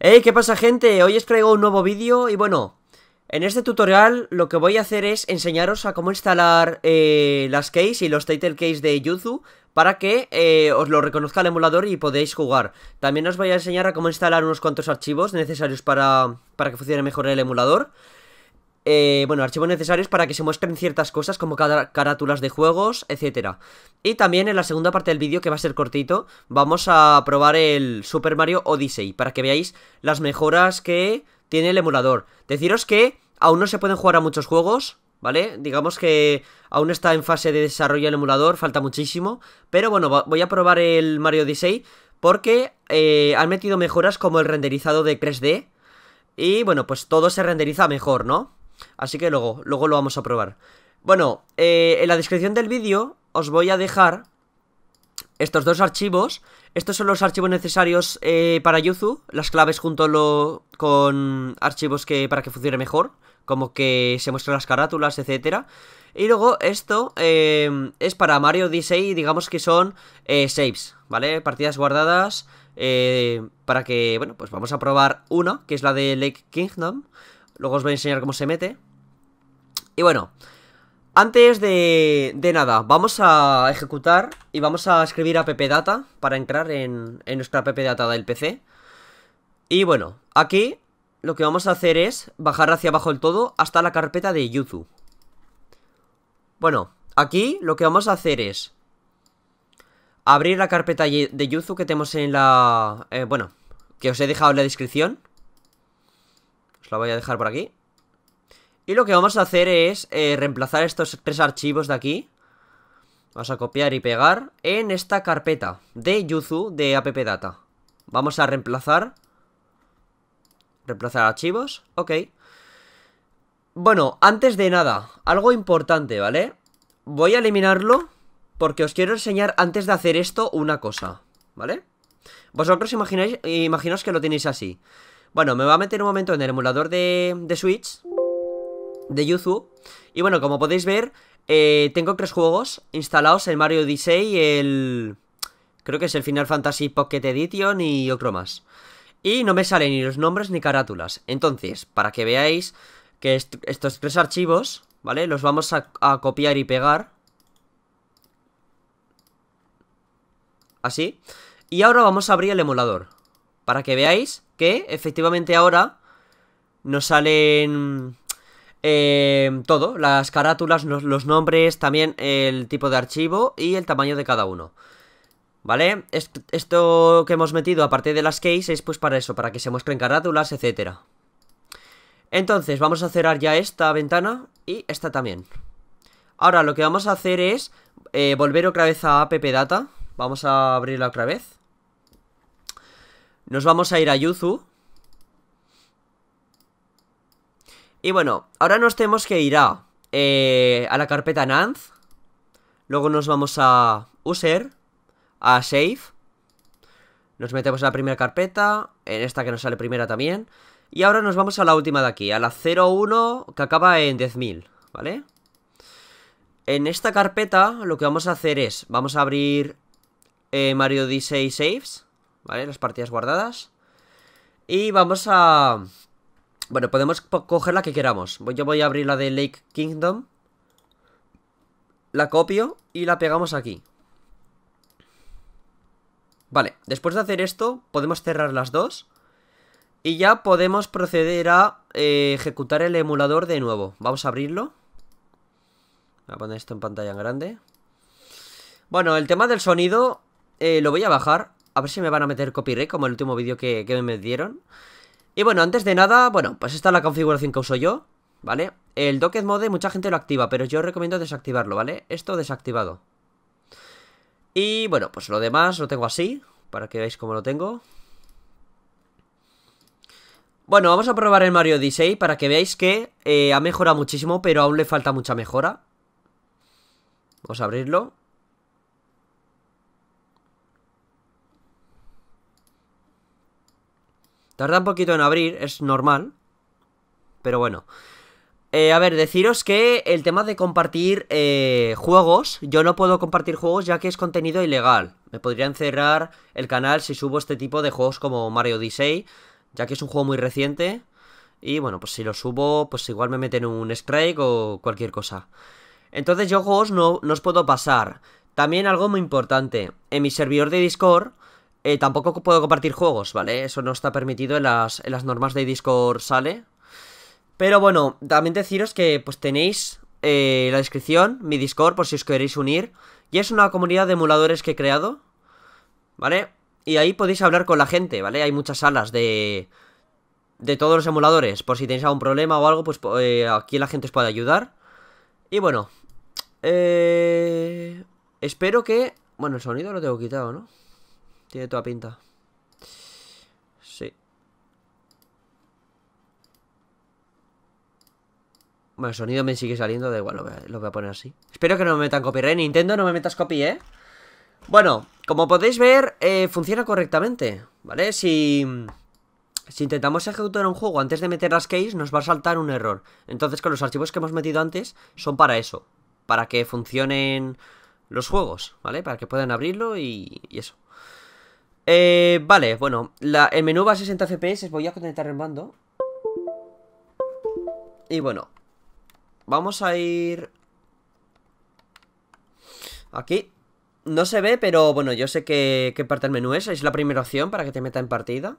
Hey, ¿qué pasa gente? Hoy os traigo un nuevo vídeo y bueno, en este tutorial lo que voy a hacer es enseñaros a cómo instalar eh, las case y los title case de Yuzu para que eh, os lo reconozca el emulador y podéis jugar. También os voy a enseñar a cómo instalar unos cuantos archivos necesarios para, para que funcione mejor el emulador. Eh, bueno, archivos necesarios para que se muestren ciertas cosas como carátulas de juegos, etc. Y también en la segunda parte del vídeo, que va a ser cortito, vamos a probar el Super Mario Odyssey para que veáis las mejoras que tiene el emulador. Deciros que aún no se pueden jugar a muchos juegos, ¿vale? Digamos que aún está en fase de desarrollo el emulador, falta muchísimo, pero bueno, voy a probar el Mario Odyssey porque eh, han metido mejoras como el renderizado de 3D y bueno, pues todo se renderiza mejor, ¿no? Así que luego, luego lo vamos a probar. Bueno, eh, en la descripción del vídeo os voy a dejar estos dos archivos. Estos son los archivos necesarios eh, para Yuzu, las claves junto con archivos que para que funcione mejor, como que se muestren las carátulas, etcétera. Y luego esto eh, es para Mario Odyssey, digamos que son saves, ¿vale? Partidas guardadas para que, bueno, pues vamos a probar una, que es la de Lake Kingdom. Luego os voy a enseñar cómo se mete. Y bueno, antes de, nada, vamos a ejecutar y vamos a escribir appdata para entrar en, en nuestra appdata del PC. Y bueno, aquí lo que vamos a hacer es bajar hacia abajo el todo hasta la carpeta de YouTube. Bueno, aquí lo que vamos a hacer es abrir la carpeta de Yuzu que tenemos en la... Eh, bueno, que os he dejado en la descripción la voy a dejar por aquí. Y lo que vamos a hacer es eh, reemplazar estos tres archivos de aquí. Vamos a copiar y pegar en esta carpeta de Yuzu de appdata. Vamos a reemplazar. Reemplazar archivos. Ok. Bueno, antes de nada, algo importante, ¿vale? Voy a eliminarlo porque os quiero enseñar antes de hacer esto una cosa, ¿vale? Vosotros imagináis, imaginaos que lo tenéis así. Bueno, me va a meter un momento en el emulador de, de Switch de Yuzu. Y bueno, como podéis ver, eh, tengo tres juegos instalados, el Mario Odyssey, el... Creo que es el Final Fantasy Pocket Edition y otro más. Y no me salen ni los nombres ni carátulas. Entonces, para que veáis que estos tres archivos, ¿vale? Los vamos a copiar y pegar. Así. Y ahora vamos a abrir el emulador. Para que veáis que efectivamente ahora nos salen em, todo, las carátulas, los, nombres, también el tipo de archivo y el tamaño de cada uno. ¿Vale? esto que hemos metido aparte de las keys es pues para eso, para que se muestren carátulas, etcétera. Entonces, vamos a cerrar ya esta ventana y esta también. Ahora, lo que vamos a hacer es eh, volver otra vez a Pepe data. Vamos a abrirla otra vez. Nos vamos a ir a Yuzu. Y bueno, ahora nos tenemos que ir eh, a, la carpeta Nanz. Luego nos vamos a User, a Save. Nos metemos en la primera carpeta, en esta que nos sale primera también. Y ahora nos vamos a la última de aquí, a la 01 que acaba en 10.000, ¿vale? En esta carpeta lo que vamos a hacer es, vamos a abrir eh, Mario Odyssey Saves. ¿vale? Las partidas guardadas. Y vamos a... Bueno, podemos coger la que queramos. Yo voy a abrir la de Lake Kingdom. La copio y la pegamos aquí. Vale, después de hacer esto, podemos cerrar las dos. Y ya podemos proceder a eh, ejecutar el emulador de nuevo. Vamos a abrirlo. Voy a poner esto en pantalla grande. Bueno, el tema del sonido eh, lo voy a bajar. A ver si me van a meter copyright como el último vídeo que, me dieron. Y bueno, antes de nada, bueno, pues esta es la configuración que uso yo, ¿vale? El Docket Mode mucha gente lo activa, pero yo recomiendo desactivarlo, ¿vale? Esto desactivado. Y bueno, pues lo demás lo tengo así, para que veáis cómo lo tengo. Bueno, vamos a probar el Mario Odyssey para que veáis que eh, ha mejorado muchísimo, pero aún le falta mucha mejora. Vamos a abrirlo. Tarda un poquito en abrir, es normal. Pero bueno. Eh, a ver, deciros que el tema de compartir eh, juegos, yo no puedo compartir juegos ya que es contenido ilegal. Me podrían cerrar el canal si subo este tipo de juegos como Mario Odyssey, ya que es un juego muy reciente. Y bueno, pues si lo subo, pues igual me meten un strike o cualquier cosa. Entonces yo juegos no, no os puedo pasar. También algo muy importante, en mi servidor de Discord eh, tampoco puedo compartir juegos, ¿vale? Eso no está permitido en las, normas de Discord sale. Pero bueno, también deciros que pues tenéis eh, la descripción, mi Discord, por si os queréis unir. Y es una comunidad de emuladores que he creado, ¿vale? Y ahí podéis hablar con la gente, ¿vale? Hay muchas salas de, de todos los emuladores. Por si tenéis algún problema o algo, pues eh, aquí la gente os puede ayudar. Y bueno, espero que... Bueno, el sonido lo tengo quitado, ¿no? Tiene toda pinta. Sí. Bueno, el sonido me sigue saliendo, da igual, lo voy, a, poner así. Espero que no me metan copyright. Nintendo, no me metas copy, ¿eh? Bueno, como podéis ver, eh, funciona correctamente, ¿vale? Si, si intentamos ejecutar un juego antes de meter las keys, nos va a saltar un error. Entonces, con los archivos que hemos metido antes, son para eso. Para que funcionen los juegos, ¿vale? Para que puedan abrirlo y eso. Eh, vale, bueno, el menú va a 60 FPS, voy a conectar el mando. Y bueno, vamos a ir... Aquí. No se ve, pero bueno, yo sé que parte del menú es. Es la primera opción para que te meta en partida.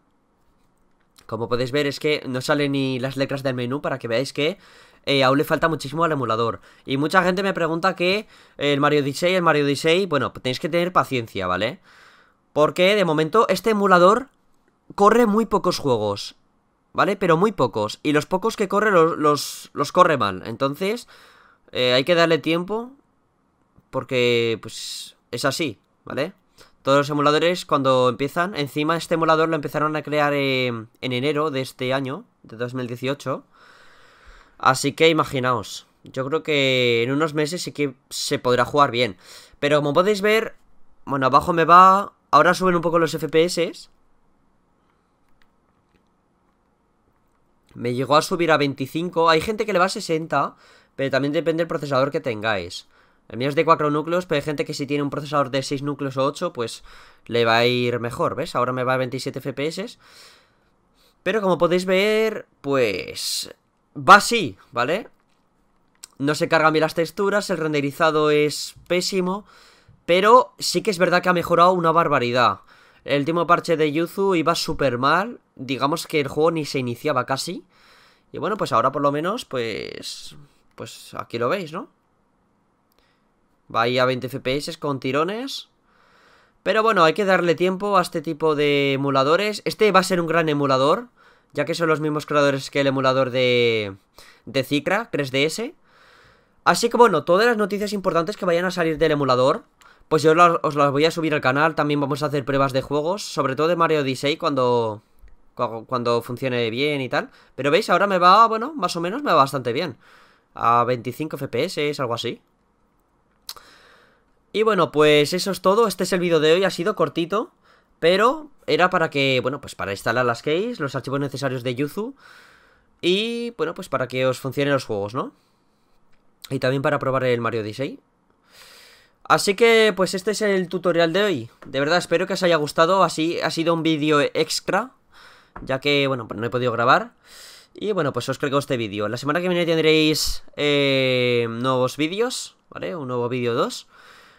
Como podéis ver es que no salen ni las letras del menú para que veáis que eh, aún le falta muchísimo al emulador. Y mucha gente me pregunta que el Mario Odyssey, el Mario Odyssey, bueno, pues tenéis que tener paciencia, ¿vale? vale porque de momento este emulador corre muy pocos juegos, ¿vale? Pero muy pocos. Y los pocos que corre los, los, corre mal. Entonces, eh, hay que darle tiempo porque pues es así, ¿vale? Todos los emuladores cuando empiezan, encima este emulador lo empezaron a crear en enero de este año, de 2018. Así que imaginaos, yo creo que en unos meses sí que se podrá jugar bien. Pero como podéis ver, bueno, abajo me va Ahora suben un poco los FPS. Me llegó a subir a 25. Hay gente que le va a 60, pero también depende del procesador que tengáis. El mío es de 4 núcleos, pero hay gente que si tiene un procesador de 6 núcleos o 8, pues le va a ir mejor, ¿ves? Ahora me va a 27 FPS. Pero como podéis ver, pues... Va así, ¿vale? No se cargan bien las texturas, el renderizado es pésimo... Pero sí que es verdad que ha mejorado una barbaridad. El último parche de Yuzu iba súper mal. Digamos que el juego ni se iniciaba casi. Y bueno, pues ahora por lo menos, pues... Pues aquí lo veis, ¿no? Va ahí a 20 FPS con tirones. Pero bueno, hay que darle tiempo a este tipo de emuladores. Este va a ser un gran emulador. Ya que son los mismos creadores que el emulador de... De Cicra, 3DS. Así que bueno, todas las noticias importantes que vayan a salir del emulador pues yo os las voy a subir al canal, también vamos a hacer pruebas de juegos, sobre todo de Mario Odyssey cuando, cuando funcione bien y tal. Pero veis, ahora me va, bueno, más o menos me va bastante bien. A 25 FPS, algo así. Y bueno, pues eso es todo. Este es el vídeo de hoy, ha sido cortito. Pero era para que, bueno, pues para instalar las keys, los archivos necesarios de Yuzu. Y, bueno, pues para que os funcionen los juegos, ¿no? Y también para probar el Mario Odyssey. Así que pues este es el tutorial de hoy. De verdad espero que os haya gustado, así ha sido un vídeo extra, ya que bueno, pues, no he podido grabar. Y bueno, pues os creo este vídeo. La semana que viene tendréis eh, nuevos vídeos, ¿vale? Un nuevo vídeo 2.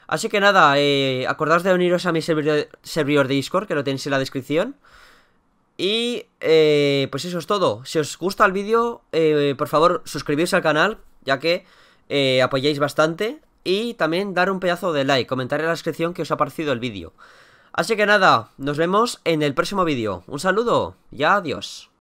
Así que nada, eh, acordaos de uniros a mi servidor, de Discord, que lo tenéis en la descripción. Y eh, pues eso es todo. Si os gusta el vídeo, eh, por favor suscribíos al canal, ya que eh, apoyáis bastante y también dar un pedazo de like, comentar en la descripción que os ha parecido el vídeo. Así que nada, nos vemos en el próximo vídeo. Un saludo y adiós.